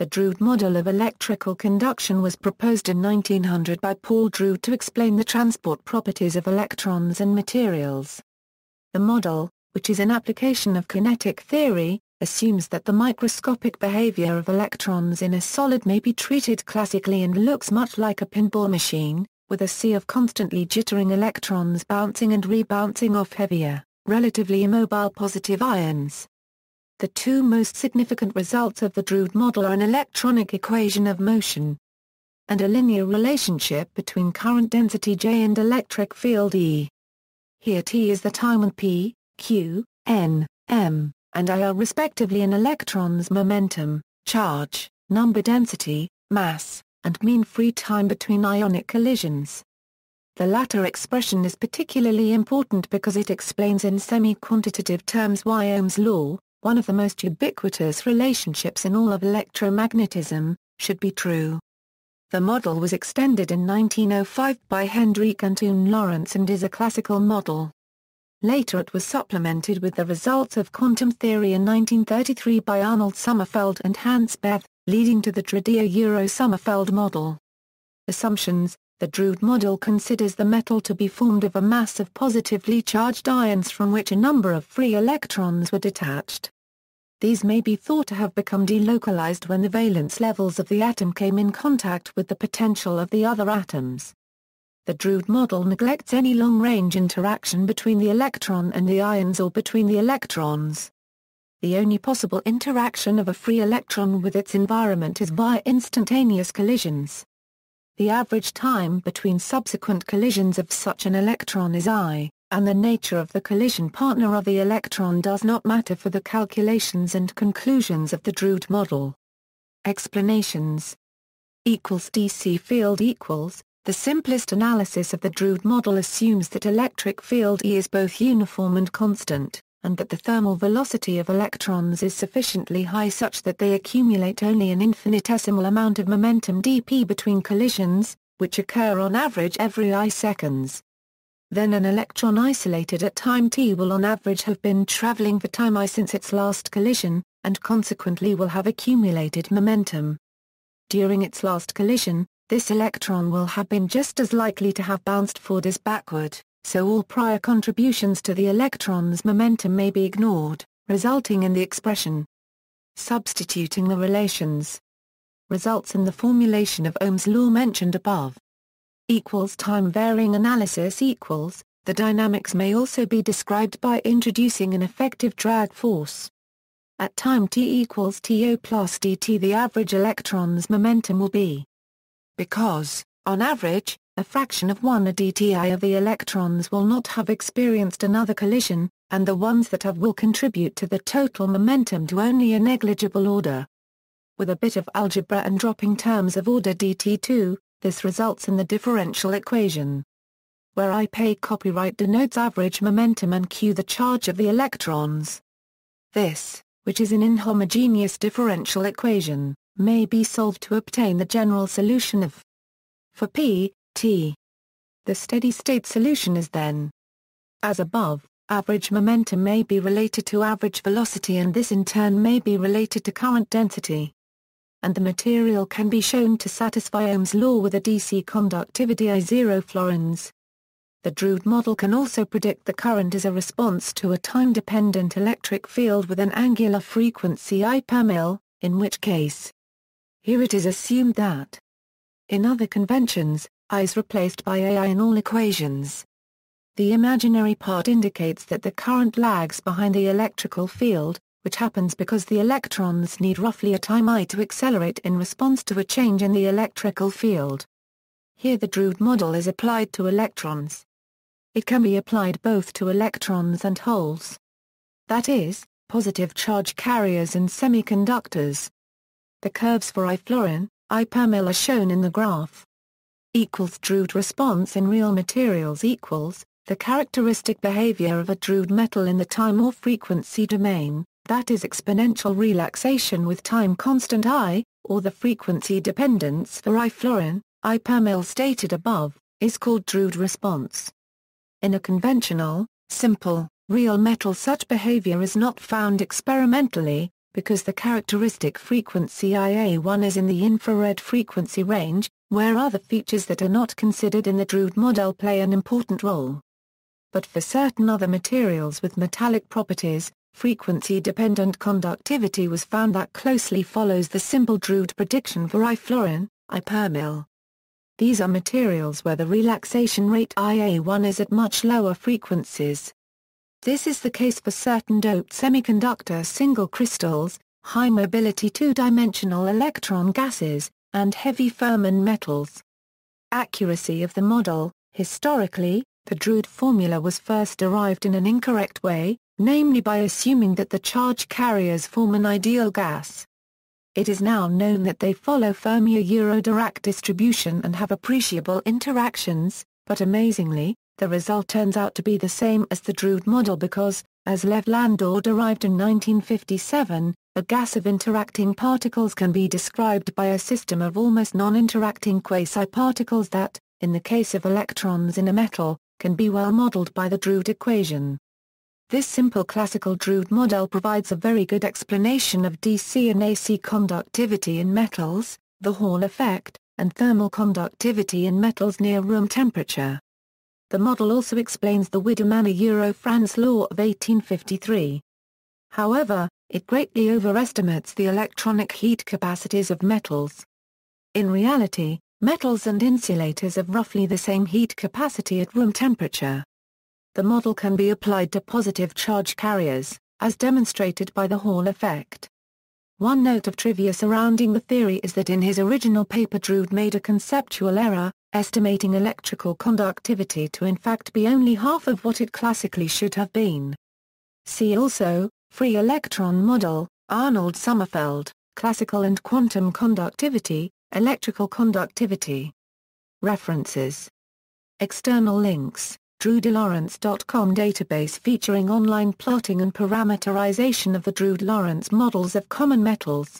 The Drude model of electrical conduction was proposed in 1900 by Paul Drude to explain the transport properties of electrons and materials. The model, which is an application of kinetic theory, assumes that the microscopic behavior of electrons in a solid may be treated classically and looks much like a pinball machine, with a sea of constantly jittering electrons bouncing and rebouncing off heavier, relatively immobile positive ions. The two most significant results of the Drude model are an electronic equation of motion and a linear relationship between current density J and electric field E. Here T is the time and P, Q, N, M, and I are respectively an electron's momentum, charge, number density, mass, and mean free time between ionic collisions. The latter expression is particularly important because it explains in semi-quantitative terms why Ohm's law, one of the most ubiquitous relationships in all of electromagnetism, should be true. The model was extended in 1905 by Hendrik Antoon Lorentz and is a classical model. Later it was supplemented with the results of quantum theory in 1933 by Arnold Sommerfeld and Hans Bethe, leading to the Tradeo-Euro-Sommerfeld model. Assumptions the Drude model considers the metal to be formed of a mass of positively charged ions from which a number of free electrons were detached. These may be thought to have become delocalized when the valence levels of the atom came in contact with the potential of the other atoms. The Drude model neglects any long-range interaction between the electron and the ions or between the electrons. The only possible interaction of a free electron with its environment is via instantaneous collisions. The average time between subsequent collisions of such an electron is I, and the nature of the collision partner of the electron does not matter for the calculations and conclusions of the Drude model. Explanations equals DC field equals the simplest analysis of the Drude model assumes that electric field E is both uniform and constant and that the thermal velocity of electrons is sufficiently high such that they accumulate only an infinitesimal amount of momentum dp between collisions, which occur on average every i seconds. Then an electron isolated at time t will on average have been traveling for time i since its last collision, and consequently will have accumulated momentum. During its last collision, this electron will have been just as likely to have bounced forward as backward so all prior contributions to the electron's momentum may be ignored, resulting in the expression substituting the relations results in the formulation of Ohm's law mentioned above. Equals time varying analysis equals, the dynamics may also be described by introducing an effective drag force. At time t equals to plus dt the average electron's momentum will be. Because, on average, a fraction of 1 a dti of the electrons will not have experienced another collision, and the ones that have will contribute to the total momentum to only a negligible order. With a bit of algebra and dropping terms of order dt2, this results in the differential equation. Where I pay copyright denotes average momentum and q the charge of the electrons. This, which is an inhomogeneous differential equation, may be solved to obtain the general solution of for p t. The steady-state solution is then. As above, average momentum may be related to average velocity and this in turn may be related to current density. And the material can be shown to satisfy Ohm's law with a DC conductivity I0 florins. The Drude model can also predict the current as a response to a time-dependent electric field with an angular frequency I per mil, in which case, here it is assumed that in other conventions, I is replaced by AI in all equations. The imaginary part indicates that the current lags behind the electrical field, which happens because the electrons need roughly a time i to accelerate in response to a change in the electrical field. Here the Drude model is applied to electrons. It can be applied both to electrons and holes. That is, positive charge carriers and semiconductors. The curves for I-fluorine, i permil are shown in the graph equals Drude response in real materials equals, the characteristic behavior of a Drude metal in the time or frequency domain, that is exponential relaxation with time constant I, or the frequency dependence for I florin, I per mil stated above, is called Drude response. In a conventional, simple, real metal such behavior is not found experimentally, because the characteristic frequency IA1 is in the infrared frequency range, where other features that are not considered in the Drude model play an important role. But for certain other materials with metallic properties, frequency-dependent conductivity was found that closely follows the simple Drude prediction for fluorine I permil. These are materials where the relaxation rate Ia1 is at much lower frequencies. This is the case for certain doped semiconductor single crystals, high mobility two-dimensional electron gases, and heavy Fermi metals. Accuracy of the model Historically, the Drude formula was first derived in an incorrect way, namely by assuming that the charge carriers form an ideal gas. It is now known that they follow fermi dirac distribution and have appreciable interactions, but amazingly, the result turns out to be the same as the Drude model because, as Lev Landau derived in 1957, a gas of interacting particles can be described by a system of almost non-interacting quasi-particles that, in the case of electrons in a metal, can be well modeled by the Drude equation. This simple classical Drude model provides a very good explanation of DC and AC conductivity in metals, the Hall effect, and thermal conductivity in metals near room temperature. The model also explains the Widdermann-Euro-France law of 1853. However, it greatly overestimates the electronic heat capacities of metals. In reality, metals and insulators have roughly the same heat capacity at room temperature. The model can be applied to positive charge carriers, as demonstrated by the Hall effect. One note of trivia surrounding the theory is that in his original paper Drude made a conceptual error, estimating electrical conductivity to in fact be only half of what it classically should have been. See also, free electron model, Arnold Sommerfeld, classical and quantum conductivity, electrical conductivity. References. External links, drewdelawrence.com database featuring online plotting and parameterization of the drude Lawrence models of common metals.